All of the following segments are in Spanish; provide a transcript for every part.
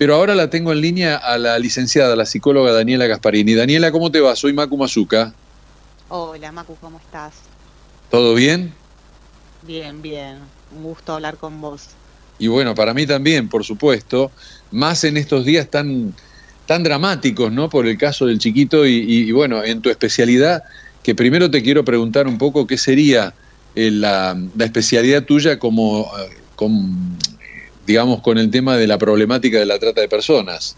pero ahora la tengo en línea a la licenciada, la psicóloga Daniela Gasparini. Daniela, ¿cómo te va? Soy Macu Mazuca. Hola, Macu, ¿cómo estás? ¿Todo bien? Bien, bien. Un gusto hablar con vos. Y bueno, para mí también, por supuesto, más en estos días tan, tan dramáticos, ¿no? Por el caso del chiquito y, bueno, en tu especialidad, que primero te quiero preguntar un poco qué sería eh, la, especialidad tuya como, eh, como digamos, con el tema de la problemática de la trata de personas.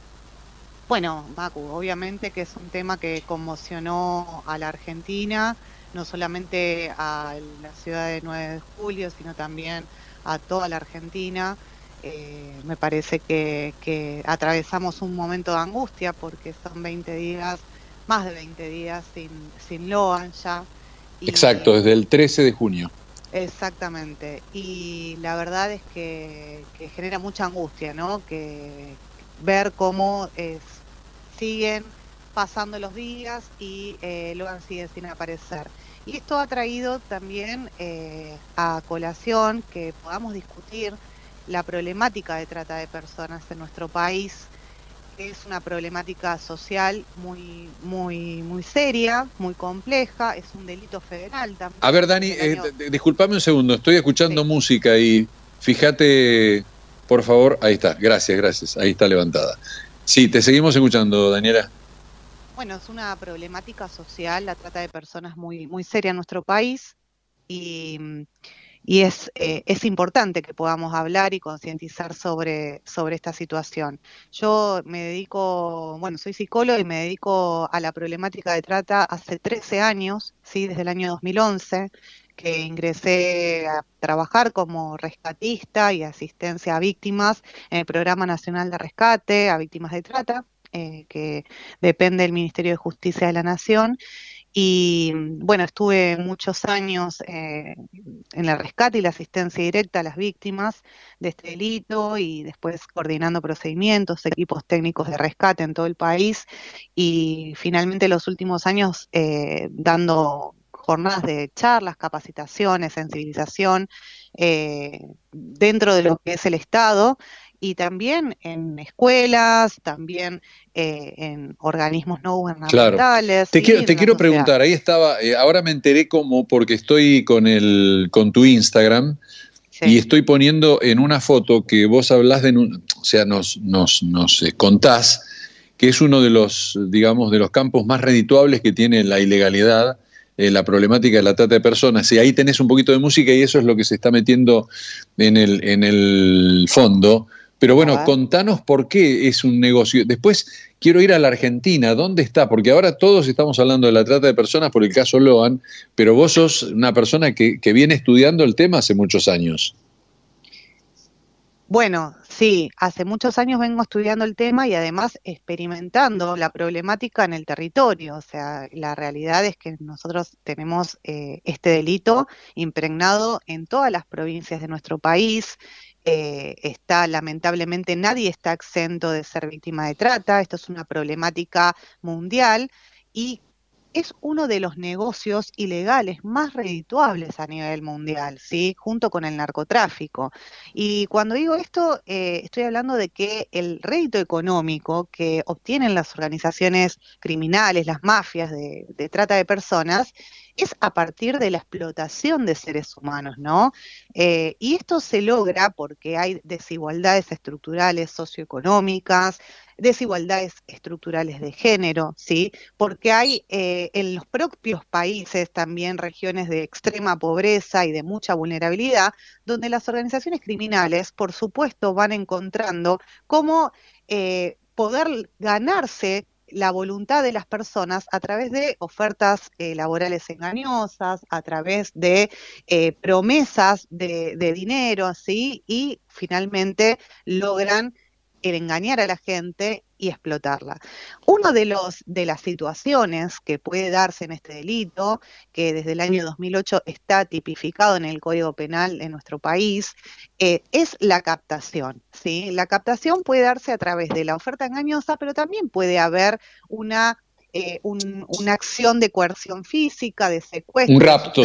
Bueno, Baku, obviamente que es un tema que conmocionó a la Argentina, no solamente a la ciudad de 9 de julio, sino también a toda la Argentina. Eh, me parece que, atravesamos un momento de angustia porque son 20 días, más de 20 días sin, sin Loan ya. Exacto, desde el 13 de junio. Exactamente. Y la verdad es que, genera mucha angustia, ¿no? Que ver cómo es, eh, siguen pasando los días y eh, luego siguen sin aparecer. Y esto ha traído también eh, a colación que podamos discutir la problemática de trata de personas en nuestro país, es una problemática social muy, muy, muy seria, muy compleja, es un delito federal también. A ver, Dani, este eh, disculpame un segundo, estoy escuchando música y fíjate, por favor, ahí está, gracias, gracias, ahí está levantada. Sí, te seguimos escuchando, Daniela. Bueno, es una problemática social, la trata de personas muy, muy seria en nuestro país y y es, eh, es importante que podamos hablar y concientizar sobre, sobre esta situación. Yo me dedico, bueno, soy psicólogo y me dedico a la problemática de trata hace 13 años, ¿sí? desde el año 2011, que ingresé a trabajar como rescatista y asistencia a víctimas en el Programa Nacional de Rescate a Víctimas de Trata. Eh, que depende del Ministerio de Justicia de la Nación y bueno, estuve muchos años eh, en el rescate y la asistencia directa a las víctimas de este delito y después coordinando procedimientos, equipos técnicos de rescate en todo el país y finalmente los últimos años eh, dando jornadas de charlas, capacitaciones, sensibilización eh, dentro de lo que es el Estado y también en escuelas, también eh, en organismos no gubernamentales. Te, quiero, te quiero preguntar, ahí estaba, eh, ahora me enteré cómo, porque estoy con, el, con tu Instagram. Y estoy poniendo en una foto que vos hablás de, o sea, nos, nos, nos eh, contás que es uno de los, digamos, de los campos más redituables que tiene la ilegalidad, la problemática de la trata de personas. Y ahí tenés un poquito de música y eso es lo que se está metiendo en el, en el fondo. Pero bueno, contanos por qué es un negocio. Después quiero ir a la Argentina, ¿dónde está? Porque ahora todos estamos hablando de la trata de personas por el caso Loan, pero vos sos una persona que, viene estudiando el tema hace muchos años. Bueno, sí, hace muchos años vengo estudiando el tema y además experimentando la problemática en el territorio. O sea, la realidad es que nosotros tenemos eh, este delito impregnado en todas las provincias de nuestro país, eh, está lamentablemente nadie está exento de ser víctima de trata, esto es una problemática mundial y es uno de los negocios ilegales más redituables a nivel mundial, ¿sí? junto con el narcotráfico. Y cuando digo esto, eh, estoy hablando de que el rédito económico que obtienen las organizaciones criminales, las mafias de, de trata de personas, es a partir de la explotación de seres humanos, ¿no? Eh, y esto se logra porque hay desigualdades estructurales socioeconómicas, desigualdades estructurales de género, ¿sí? Porque hay eh, en los propios países también regiones de extrema pobreza y de mucha vulnerabilidad, donde las organizaciones criminales, por supuesto, van encontrando cómo eh, poder ganarse la voluntad de las personas a través de ofertas eh, laborales engañosas, a través de eh, promesas de, de dinero, ¿sí? Y finalmente logran el engañar a la gente y explotarla. Una de los de las situaciones que puede darse en este delito, que desde el año 2008 está tipificado en el Código Penal de nuestro país, eh, es la captación. ¿sí? La captación puede darse a través de la oferta engañosa, pero también puede haber una eh, una acción de coerción física, de secuestro, un rapto,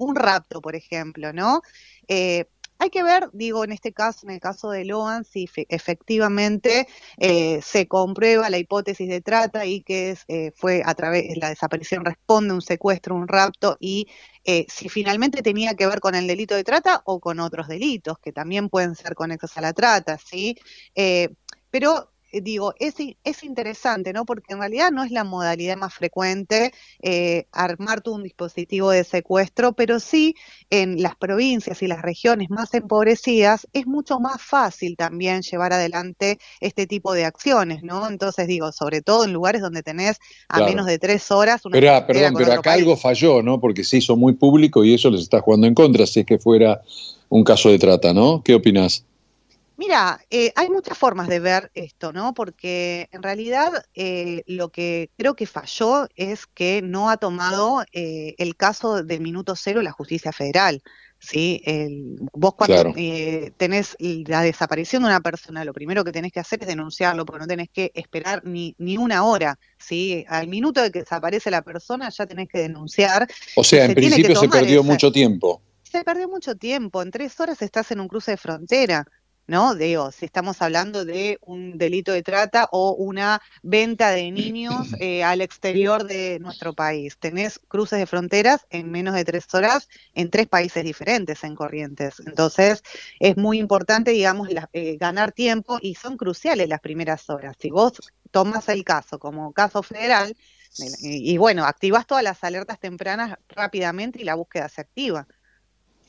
un rapto, por ejemplo, ¿no? Eh, hay que ver, digo, en este caso, en el caso de Loan, si efectivamente eh, se comprueba la hipótesis de trata y que eh, fue a través de la desaparición responde un secuestro, un rapto y eh, si finalmente tenía que ver con el delito de trata o con otros delitos que también pueden ser conexos a la trata, ¿sí? pero eh, digo, es, es interesante, ¿no? Porque en realidad no es la modalidad más frecuente eh, armar armar un dispositivo de secuestro, pero sí en las provincias y las regiones más empobrecidas es mucho más fácil también llevar adelante este tipo de acciones, ¿no? Entonces digo, sobre todo en lugares donde tenés a menos de tres horas pero, ah, Perdón, pero acá algo falló, ¿no? Porque se hizo muy público y eso les está jugando en contra, si es que fuera un caso de trata, ¿no? ¿Qué opinas? Mira, eh, hay muchas formas de ver esto, ¿no? Porque en realidad eh, lo que creo que falló es que no ha tomado eh, el caso del minuto cero la justicia federal. ¿sí? vos cuando tenés la desaparición de una persona, lo primero que tenés que hacer es denunciarlo, porque no tenés que esperar ni, ni una hora. ¿sí? Al minuto de que desaparece la persona ya tenés que denunciar. O sea, en principio se perdió mucho tiempo se perdió mucho tiempo. En tres horas estás en un cruce de frontera, ¿no? Digo, si estamos hablando de un delito de trata o una venta de niños eh, al exterior de nuestro país. Tenés cruces de fronteras en menos de tres horas en tres países diferentes en Corrientes. Entonces, es muy importante, digamos, eh, ganar tiempo y son cruciales las primeras horas. Si vos tomas el caso como caso federal, y, bueno, activas todas las alertas tempranas rápidamente y la búsqueda se activa.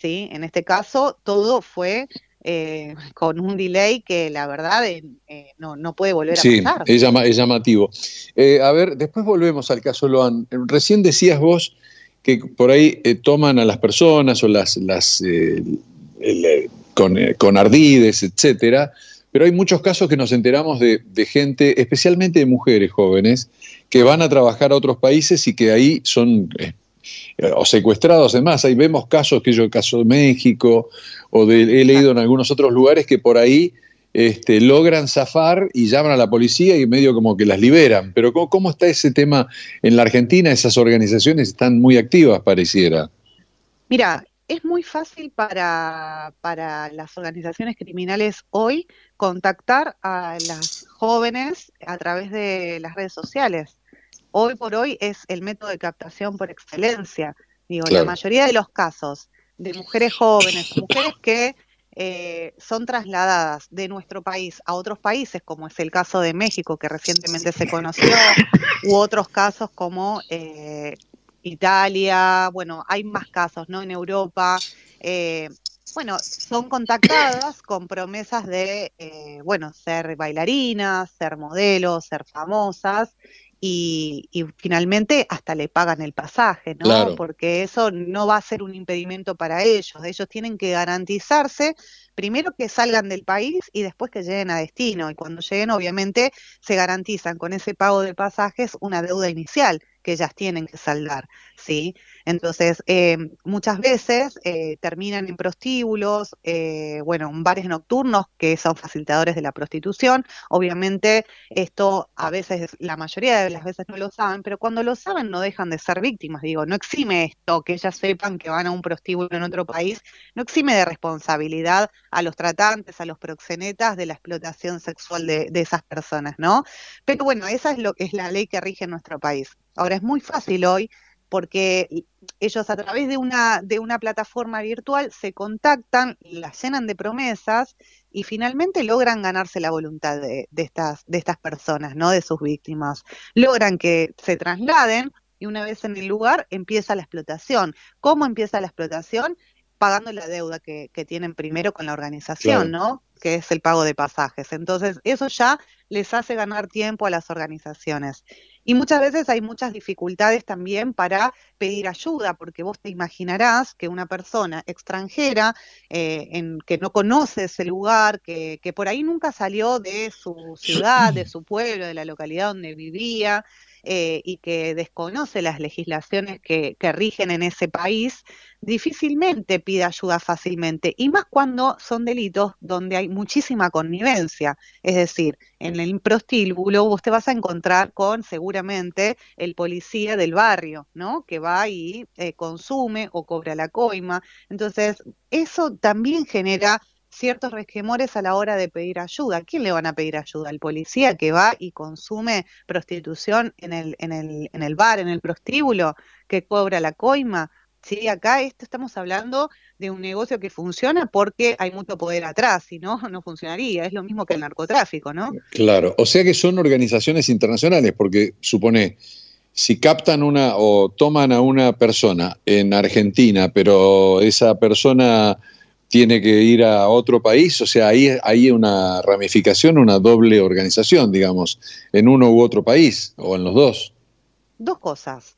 ¿sí? En este caso, todo fue eh, con un delay que la verdad eh, no, puede volver a pasar. es, llamativo. Eh, a ver, después volvemos al caso Loan. Recién decías vos que por ahí toman a las personas o las, las con, con, ardides, etcétera, pero hay muchos casos que nos enteramos de, gente, especialmente de mujeres jóvenes, que van a trabajar a otros países y que ahí son eh, o secuestrados, además, ahí vemos casos que yo caso de México o he leído en algunos otros lugares que por ahí este, logran zafar y llaman a la policía y medio como que las liberan. Pero ¿cómo, está ese tema en la Argentina? Esas organizaciones están muy activas, pareciera. Mira, es muy fácil para, para las organizaciones criminales hoy contactar a las jóvenes a través de las redes sociales hoy por hoy es el método de captación por excelencia. Digo, la mayoría de los casos de mujeres jóvenes, mujeres que eh, son trasladadas de nuestro país a otros países, como es el caso de México, que recientemente se conoció, u otros casos como eh, Italia, bueno, hay más casos, ¿no? En Europa. Eh, bueno, son contactadas con promesas de, bueno, ser bailarinas, ser modelos, ser famosas, y, finalmente hasta le pagan el pasaje, ¿no? Porque eso no va a ser un impedimento para ellos. Ellos tienen que garantizarse primero que salgan del país y después que lleguen a destino. Y cuando lleguen, obviamente, se garantizan con ese pago de pasajes una deuda inicial que ellas tienen que saldar, ¿sí? Entonces, eh, muchas veces eh, terminan en prostíbulos, eh, bueno, en bares nocturnos que son facilitadores de la prostitución. Obviamente, esto a veces, la mayoría de las veces no lo saben, pero cuando lo saben no dejan de ser víctimas. Digo, no exime esto, que ellas sepan que van a un prostíbulo en otro país, no exime de responsabilidad a los tratantes, a los proxenetas de la explotación sexual de, esas personas, ¿no? Pero bueno, esa es, lo, es la ley que rige en nuestro país. Ahora es muy fácil hoy porque ellos a través de una, de una plataforma virtual se contactan, la llenan de promesas y finalmente logran ganarse la voluntad de, de, estas, de estas personas, ¿no? de sus víctimas. Logran que se trasladen y una vez en el lugar empieza la explotación. ¿Cómo empieza la explotación? Pagando la deuda que, tienen primero con la organización, ¿no? que es el pago de pasajes. Entonces, eso ya les hace ganar tiempo a las organizaciones. Y muchas veces hay muchas dificultades también para pedir ayuda, porque vos te imaginarás que una persona extranjera, eh, en, que no conoce ese lugar, que, que por ahí nunca salió de su ciudad, de su pueblo, de la localidad donde vivía, eh, y que desconoce las legislaciones que, rigen en ese país, difícilmente pide ayuda fácilmente, y más cuando son delitos donde hay muchísima connivencia. Es decir, en el prostíbulo vos te vas a encontrar con seguramente el policía del barrio, ¿no? Que va y eh, consume o cobra la coima. Entonces, eso también genera ciertos resquemores a la hora de pedir ayuda. quién le van a pedir ayuda? ¿Al policía que va y consume prostitución en el, en el, bar, en el prostíbulo, que cobra la coima? Sí, acá esto estamos hablando de un negocio que funciona porque hay mucho poder atrás, si no, no funcionaría. Es lo mismo que el narcotráfico, ¿no? Claro, o sea que son organizaciones internacionales, porque supone, si captan una o toman a una persona en Argentina, pero esa persona tiene que ir a otro país, o sea, ahí hay una ramificación, una doble organización, digamos, en uno u otro país, o en los dos. Dos cosas.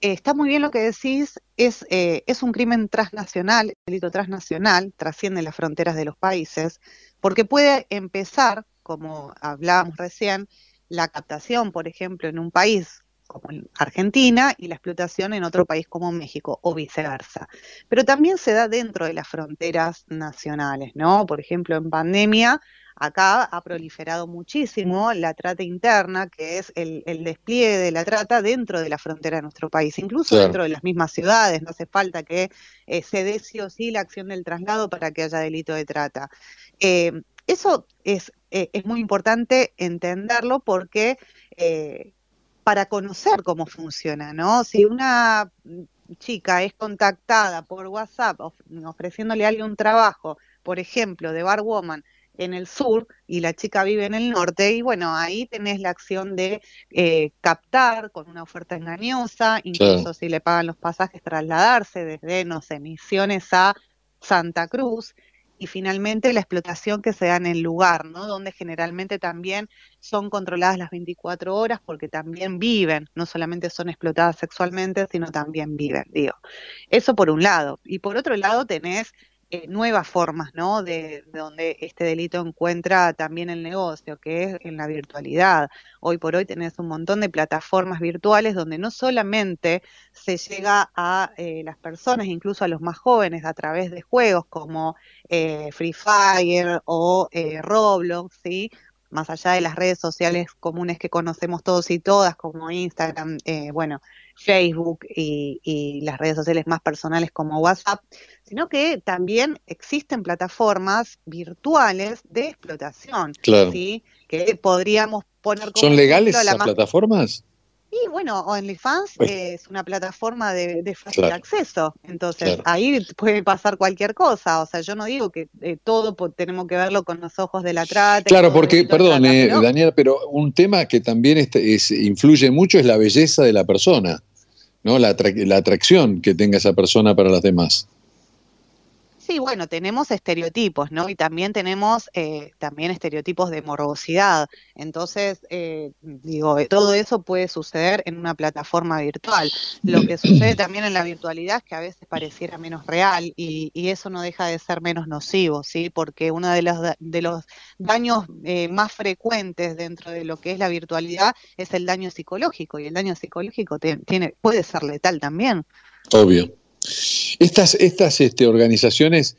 Eh, está muy bien lo que decís, es, eh, es un crimen transnacional, delito transnacional, trasciende las fronteras de los países, porque puede empezar, como hablábamos recién, la captación, por ejemplo, en un país como en Argentina y la explotación en otro país como México o viceversa. Pero también se da dentro de las fronteras nacionales, ¿no? Por ejemplo, en pandemia acá ha proliferado muchísimo la trata interna, que es el, despliegue de la trata dentro de la frontera de nuestro país, incluso dentro de las mismas ciudades. No hace falta que eh, se dé sí o sí la acción del traslado para que haya delito de trata. Eh, eso eh, es muy importante entenderlo porque para conocer cómo funciona, ¿no? Si una chica es contactada por WhatsApp ofreciéndole a alguien un trabajo, por ejemplo, de barwoman en el sur y la chica vive en el norte, y bueno, ahí tenés la acción de eh, captar con una oferta engañosa, incluso si le pagan los pasajes, trasladarse desde, no sé, misiones a Santa Cruz, y finalmente la explotación que se da en el lugar, ¿no? Donde generalmente también son controladas las 24 horas porque también viven, no solamente son explotadas sexualmente, sino también viven, digo. Eso por un lado. Y por otro lado tenés eh, nuevas formas, ¿no? De, donde este delito encuentra también el negocio, que es en la virtualidad. Hoy por hoy tenés un montón de plataformas virtuales donde no solamente se llega a eh, las personas, incluso a los más jóvenes, a través de juegos como eh, Free Fire o Roblox, ¿sí? más allá de las redes sociales comunes que conocemos todos y todas, como Instagram, eh, bueno, Facebook y, las redes sociales más personales como WhatsApp, sino que también existen plataformas virtuales de explotación, que podríamos poner como ¿Son legales esas plataformas? Y bueno, OnlyFans es una plataforma de, fácil acceso, entonces ahí puede pasar cualquier cosa, o sea, yo no digo que eh, todo tenemos que verlo con los ojos de la trata. Claro, porque, perdón, eh, Daniel, pero un tema que también este, influye mucho es la belleza de la persona, ¿no? la atracción que tenga esa persona para las demás. Sí, bueno, tenemos estereotipos, ¿no? Y también tenemos eh, también estereotipos de morbosidad. Entonces, eh, digo, eh, todo eso puede suceder en una plataforma virtual. Lo que sucede también en la virtualidad es que a veces pareciera menos real y, eso no deja de ser menos nocivo, ¿sí? Porque uno de los, de los daños más frecuentes dentro de lo que es la virtualidad es el daño psicológico y el daño psicológico tiene, puede ser letal también. Obvio. Estas, estas este, organizaciones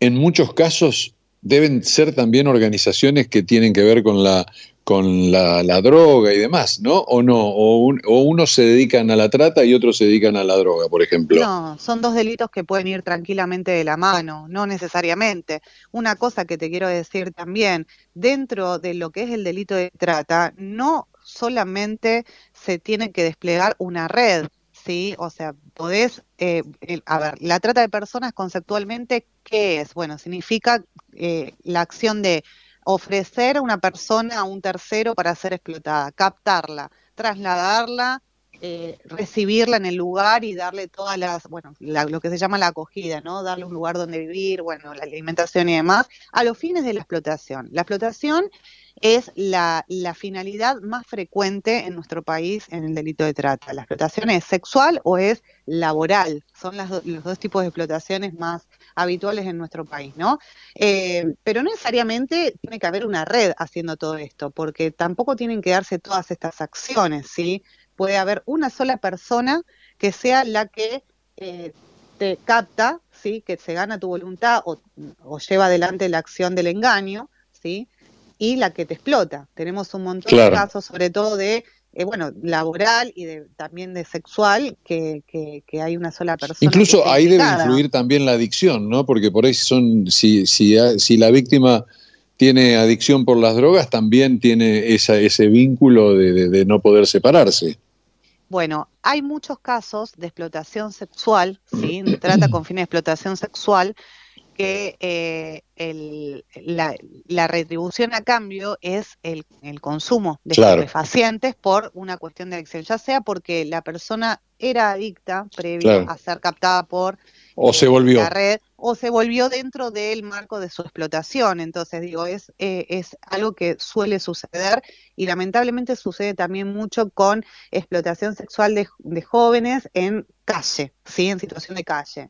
en muchos casos deben ser también organizaciones que tienen que ver con la con la, droga y demás, ¿no? O no, o, uno o, unos se dedican a la trata y otros se dedican a la droga, por ejemplo. No, son dos delitos que pueden ir tranquilamente de la mano, no necesariamente. Una cosa que te quiero decir también, dentro de lo que es el delito de trata, no solamente se tiene que desplegar una red, ¿sí? O sea, podés, eh, a ver, la trata de personas conceptualmente, ¿qué es? Bueno, significa eh, la acción de ofrecer a una persona a un tercero para ser explotada, captarla, trasladarla, eh, recibirla en el lugar y darle todas las, bueno, lo que se llama la acogida, ¿no? Darle un lugar donde vivir, bueno, la alimentación y demás, a los fines de la explotación. La explotación es la, finalidad más frecuente en nuestro país en el delito de trata. La explotación es sexual o es laboral. Son los dos tipos de explotaciones más habituales en nuestro país, ¿no? Eh, pero no necesariamente tiene que haber una red haciendo todo esto, porque tampoco tienen que darse todas estas acciones, ¿sí? Puede haber una sola persona que sea la que eh, te capta, ¿sí? Que se gana tu voluntad o, o lleva adelante la acción del engaño, ¿sí? y la que te explota. Tenemos un montón de casos, sobre todo de, eh, bueno, laboral y de, también de sexual, que, hay una sola persona. Incluso ahí debe influir también la adicción, ¿no? Porque por ahí son, si, si, si la víctima tiene adicción por las drogas, también tiene esa, ese vínculo de, no poder separarse. Bueno, hay muchos casos de explotación sexual, ¿sí? trata con fines de explotación sexual, que eh, la, retribución a cambio es el, consumo de estupefacientes por una cuestión de adicción, ya sea porque la persona era adicta previa a ser captada por eh, la red o se volvió dentro del marco de su explotación. Entonces, digo, es, eh, es algo que suele suceder y lamentablemente sucede también mucho con explotación sexual de, de jóvenes en calle, ¿sí? en situación de calle.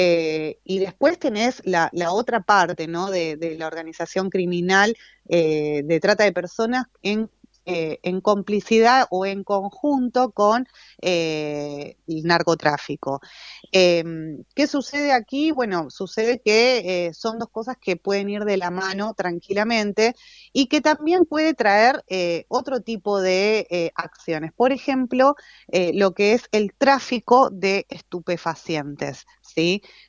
Eh, y después tenés la, otra parte de, la organización criminal eh, de trata de personas eh, en complicidad o en conjunto con el narcotráfico. Em, ¿Qué sucede aquí? Bueno, sucede que son dos cosas que pueden ir de la mano tranquilamente y que también puede traer otro tipo de acciones. Por ejemplo, lo que es el tráfico de estupefacientes.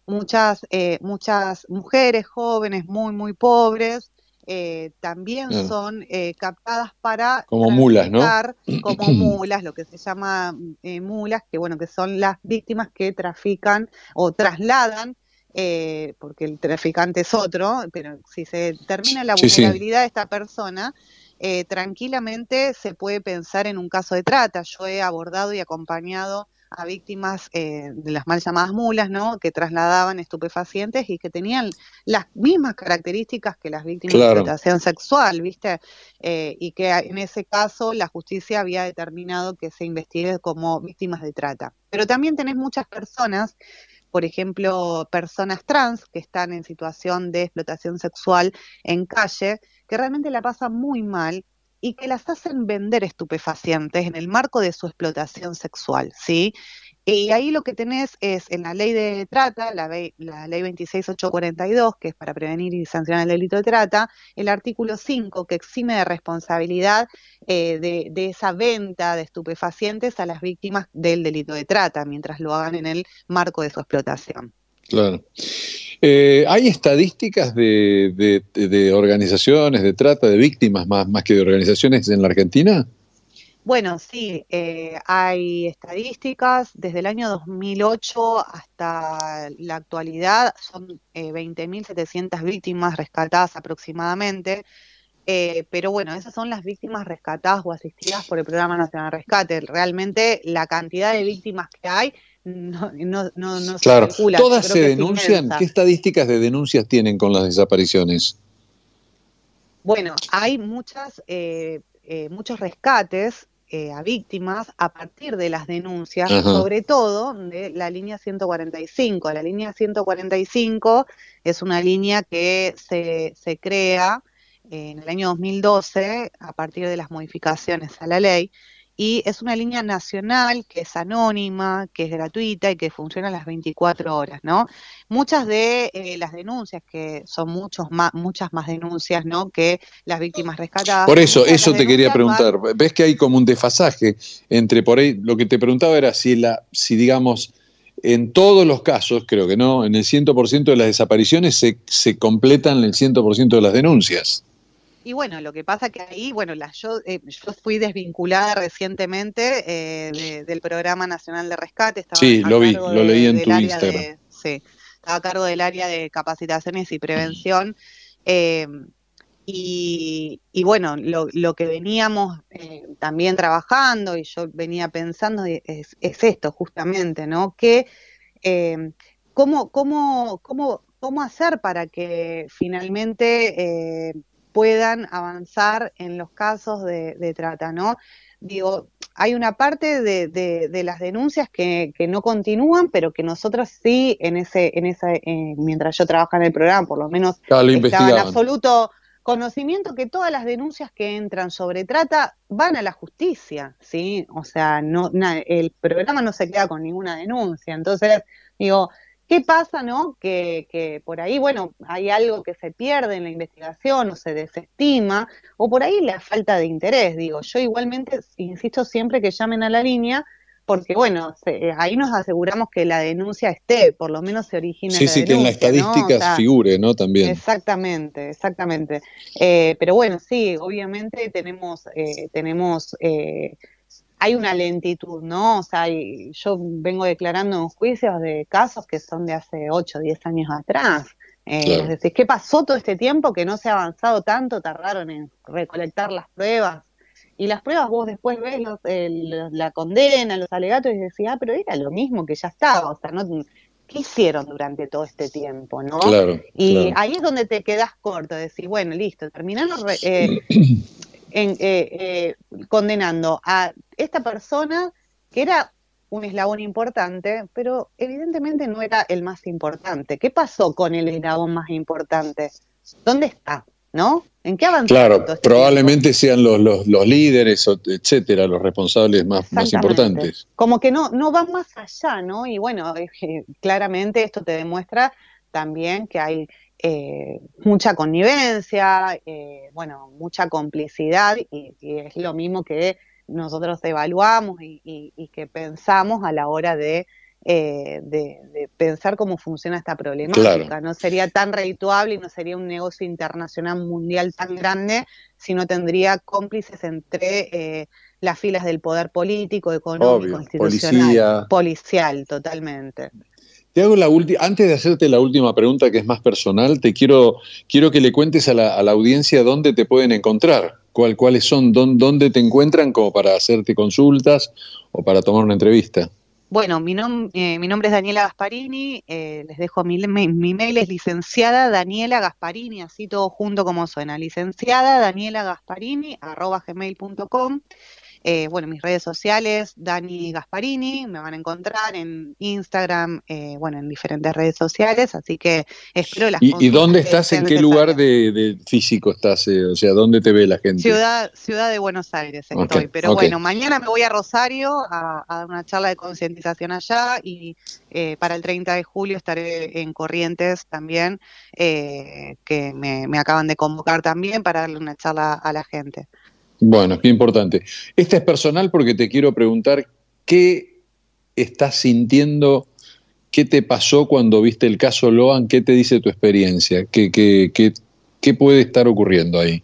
Muchas, eh, muchas mujeres jóvenes muy, muy pobres eh, también son eh, captadas para como mulas, ¿no? como mulas, lo que se llama mulas, que bueno, que son las víctimas que trafican o trasladan, porque el traficante es otro, pero si se termina la vulnerabilidad de esta persona, tranquilamente se puede pensar en un caso de trata. Yo he abordado y acompañado a víctimas eh, de las mal llamadas mulas, ¿no? Que trasladaban estupefacientes y que tenían las mismas características que las víctimas de explotación sexual, ¿viste? Eh, y que en ese caso la justicia había determinado que se investigue como víctimas de trata. Pero también tenés muchas personas por ejemplo, personas trans que están en situación de explotación sexual en calle, que realmente la pasan muy mal y que las hacen vender estupefacientes en el marco de su explotación sexual, ¿sí? Y ahí lo que tenés es en la ley de trata, la, ley, la ley 26842, que es para prevenir y sancionar el delito de trata, el artículo 5 que exime de responsabilidad eh, de, esa venta de estupefacientes a las víctimas del delito de trata, mientras lo hagan en el marco de su explotación. Claro. Eh, ¿Hay estadísticas de, organizaciones de trata de víctimas más, que de organizaciones en la Argentina? Bueno, sí, eh, hay estadísticas. Desde el año 2008 hasta la actualidad son eh, 20.700 víctimas rescatadas aproximadamente. Eh, pero bueno, esas son las víctimas rescatadas o asistidas por el Programa Nacional Rescate. Realmente la cantidad de víctimas que hay no, claro. se Todas se denuncian. ¿Qué estadísticas de denuncias tienen con las desapariciones? Bueno, hay muchas, eh, eh, muchos rescates eh, a víctimas a partir de las denuncias, sobre todo de la línea 145. La línea 145 es una línea que se, se crea en el año 2012 a partir de las modificaciones a la ley y es una línea nacional que es anónima, que es gratuita y que funciona las 24 horas, ¿no? Muchas de eh, las denuncias, que son muchos más, muchas más denuncias, ¿no? Que las víctimas rescatadas. Por eso, eso te quería preguntar. ¿Ves que hay como un desfasaje entre por ahí? Lo que te preguntaba era si, la, si digamos, en todos los casos, creo que no, en el 100% de las desapariciones se, se completan el 100% de las denuncias. Y bueno, lo que pasa que ahí, bueno, yo, eh, yo fui desvinculada recientemente eh, del Programa Nacional de Rescate. Estaba sí, lo vi, lo leí en tu Instagram. sí, estaba a cargo del área de capacitaciones y prevención. Eh, y, bueno, lo, que veníamos también trabajando y yo venía pensando es, esto justamente, ¿no? Que cómo, cómo, cómo, cómo hacer para que finalmente puedan avanzar en los casos de, trata, ¿no? Digo, hay una parte de, las denuncias que, no continúan, pero que nosotros sí, en ese, en esa, eh, mientras yo trabajo en el programa, por lo menos estaba en absoluto conocimiento que todas las denuncias que entran sobre trata van a la justicia, ¿sí? O sea, no, el programa no se queda con ninguna denuncia. Entonces, digo, ¿Qué pasa, no? Que, por ahí, bueno, hay algo que se pierde en la investigación o se desestima, o por ahí la falta de interés, digo. Yo igualmente insisto siempre que llamen a la línea, porque bueno, ahí nos aseguramos que la denuncia esté, por lo menos se origina. Sí, la sí, sí, que en las estadísticas figure, ¿no? También. Exactamente, exactamente. Eh, pero bueno, sí, obviamente tenemos, eh, tenemos eh, hay una lentitud, ¿no? O sea, yo vengo declarando en juicios de casos que son de hace 8, 10 años atrás. Eh, es decir, ¿qué pasó todo este tiempo que no se ha avanzado tanto? Tardaron en recolectar las pruebas. Y las pruebas vos después ves la condena, los alegatos y decís, ah, pero era lo mismo que ya estaba. O sea, no, ¿qué hicieron durante todo este tiempo? ¿no? y ahí es donde te quedas corto, decís, bueno, listo, terminaron eh, eh, condenando a esta persona que era un eslabón importante, pero evidentemente no era el más importante. ¿Qué pasó con el eslabón más importante? ¿Dónde está? ¿No? ¿En qué avanzó? Claro, ¿Este probablemente sean los, los, líderes, etcétera, los responsables más, más importantes. Como que no, no van más allá, ¿no? Y bueno, eh, eh, claramente esto te demuestra también que hay eh, mucha connivencia, bueno, mucha complicidad, y, y, es lo mismo que nosotros evaluamos y, que pensamos a la hora eh, de, de, pensar cómo funciona esta problemática. No sería tan reituable y no sería un negocio internacional mundial tan grande si no tendría cómplices entre eh, las filas del poder político, económico, institucional, policial, totalmente. Te hago la antes de hacerte la última pregunta que es más personal, te quiero, quiero que le cuentes a la audiencia dónde te pueden encontrar cuáles son, dónde te encuentran como para hacerte consultas o para tomar una entrevista. Bueno, mi, eh, nombre es Daniela Gasparini, eh, les dejo mi, mi, mail, es licenciada Daniela Gasparini, así todo junto como suena, licenciada Daniela Gasparini, arroba eh, bueno, mis redes sociales, Dani Gasparini, me van a encontrar en Instagram, eh, bueno, en diferentes redes sociales, así que espero las ¿Y, ¿y dónde estás? ¿En qué lugar de, físico estás? Eh? O sea, ¿dónde te ve la gente? Ciudad, ciudad de Buenos Aires estoy, pero bueno, mañana me voy a Rosario a, dar una charla de concientización allá y para el 30 de julio estaré en Corrientes también, que me, me acaban de convocar también para darle una charla a la gente. Bueno, qué importante. Este es personal porque te quiero preguntar qué estás sintiendo, qué te pasó cuando viste el caso Loan, qué te dice tu experiencia, qué, puede estar ocurriendo ahí.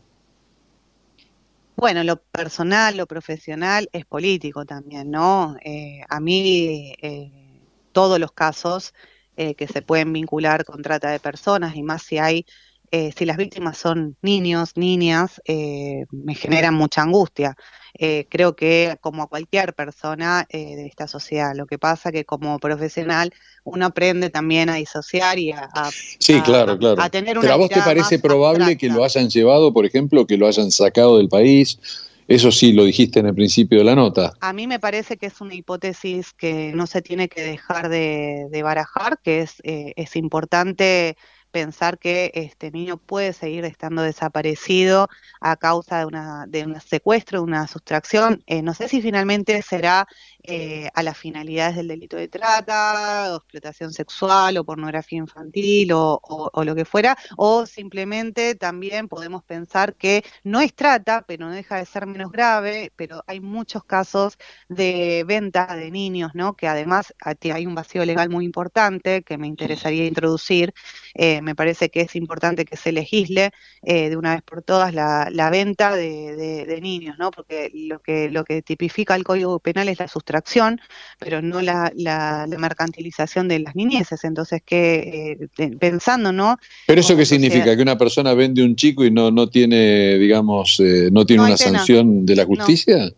Bueno, lo personal, lo profesional es político también, ¿no? Eh, a mí eh, todos los casos eh, que se pueden vincular con trata de personas y más si hay eh, si las víctimas son niños, niñas, eh, me generan mucha angustia. Eh, creo que como a cualquier persona de esta sociedad, lo que pasa que como profesional uno aprende también a disociar y a, a sí, claro, claro. A Pero a vos te parece probable que lo hayan llevado, por ejemplo, que lo hayan sacado del país, eso sí lo dijiste en el principio de la nota. A mí me parece que es una hipótesis que no se tiene que dejar de, de barajar, que es, es importante pensar que este niño puede seguir estando desaparecido a causa de, una, de un secuestro, de una sustracción. Eh, no sé si finalmente será eh, a las finalidades del delito de trata, o explotación sexual o pornografía infantil o, o, o, lo que fuera, o simplemente también podemos pensar que no es trata, pero no deja de ser menos grave, pero hay muchos casos de venta de niños, ¿no? Que además ah, hay un vacío legal muy importante que me interesaría introducir. Eh, me parece que es importante que se legisle eh, de una vez por todas la, venta de, niños, ¿no? Porque lo que lo que tipifica el Código Penal es la sustracción, pero no la, la, mercantilización de las niñeces. Entonces, que eh, pensando, ¿no? Pero eso qué significa que una persona vende un chico y no no tiene, digamos, eh, no tiene una sanción de la justicia.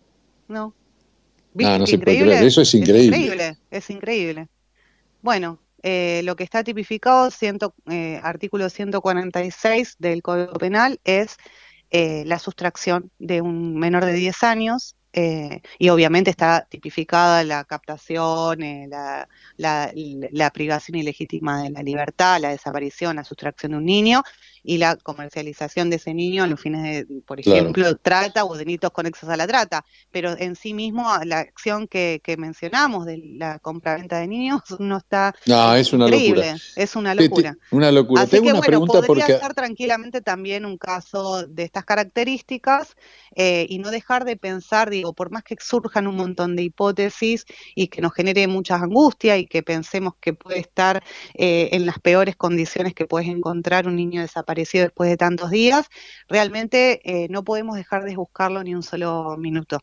No. Ah, no se puede Eso es increíble. Es increíble. Es increíble. Bueno, eh, lo que está tipificado, eh, artículo 146 del Código Penal, es eh, la sustracción de un menor de 10 años. y obviamente está tipificada la captación, la, privación ilegítima de la libertad, la desaparición, la sustracción de un niño y la comercialización de ese niño a los fines de, por ejemplo, trata o delitos conexos a la trata. Pero en sí mismo la acción que, mencionamos de la compra-venta de niños no está no, es una increíble. Locura. Es una locura. una locura. Así que, bueno, podría estar tranquilamente también un caso de estas características eh, y no dejar de pensar, digo, por más que surjan un montón de hipótesis y que nos genere mucha angustia y que pensemos que puede estar eh, en las peores condiciones que puedes encontrar un niño desaparecido después de tantos días, realmente eh, no podemos dejar de buscarlo ni un solo minuto.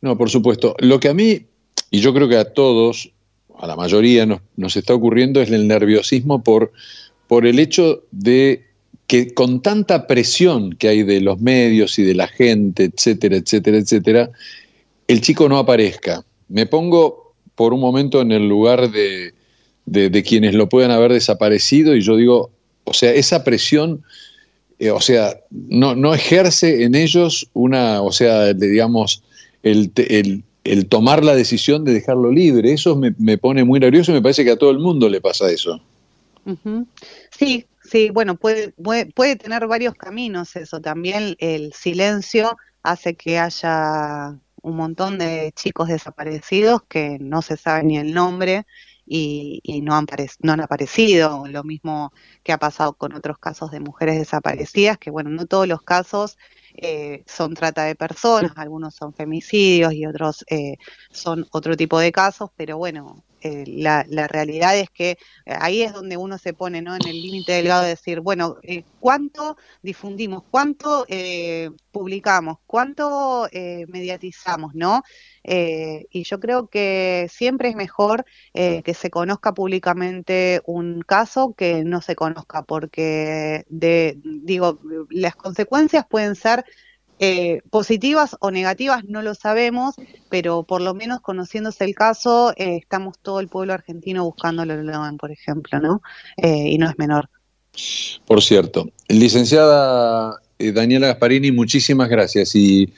No, por supuesto. Lo que a mí, y yo creo que a todos, a la mayoría nos, está ocurriendo es el nerviosismo por, por el hecho de que con tanta presión que hay de los medios y de la gente, etcétera, etcétera, etcétera, el chico no aparezca. Me pongo por un momento en el lugar de, quienes lo puedan haber desaparecido y yo digo, o sea, esa presión, eh, o sea, no, no, ejerce en ellos una, o sea, digamos, el, el, tomar la decisión de dejarlo libre. Eso me, me, pone muy nervioso y me parece que a todo el mundo le pasa eso. Sí, sí, bueno, puede, puede, puede, tener varios caminos eso. También el silencio hace que haya un montón de chicos desaparecidos que no se sabe ni el nombre, y, no, han no han aparecido. Lo mismo que ha pasado con otros casos de mujeres desaparecidas, que bueno, no todos los casos eh, son trata de personas, algunos son femicidios y otros eh, son otro tipo de casos, pero bueno, eh, la, realidad es que eh, ahí es donde uno se pone ¿no? en el límite delgado de decir, bueno, eh, ¿cuánto difundimos? ¿Cuánto publicamos? ¿Cuánto mediatizamos? ¿no? y yo creo que siempre es mejor que se conozca públicamente un caso que no se conozca, porque de, digo, las consecuencias pueden ser eh, positivas o negativas, no lo sabemos, pero por lo menos conociéndose el caso, eh, estamos todo el pueblo argentino buscando por ejemplo, ¿no? Eh, y no es menor. Por cierto, licenciada Daniela Gasparini, muchísimas gracias y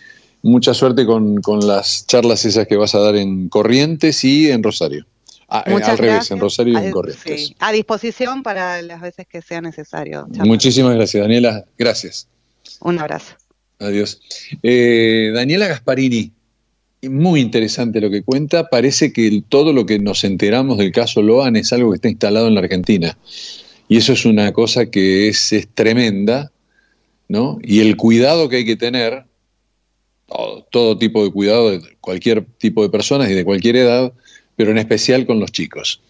mucha suerte con, las charlas esas que vas a dar en Corrientes y en Rosario. Ah, al revés, en Rosario y en Corrientes. A disposición para las veces que sea necesario. Muchísimas gracias, Daniela. Gracias. Un abrazo. Adiós. Eh, Daniela Gasparini, muy interesante lo que cuenta. Parece que todo lo que nos enteramos del caso Loan es algo que está instalado en la Argentina. Y eso es una cosa que es, tremenda, ¿no? Y el cuidado que hay que tener, todo, todo, tipo de cuidado de cualquier tipo de personas y de cualquier edad, pero en especial con los chicos.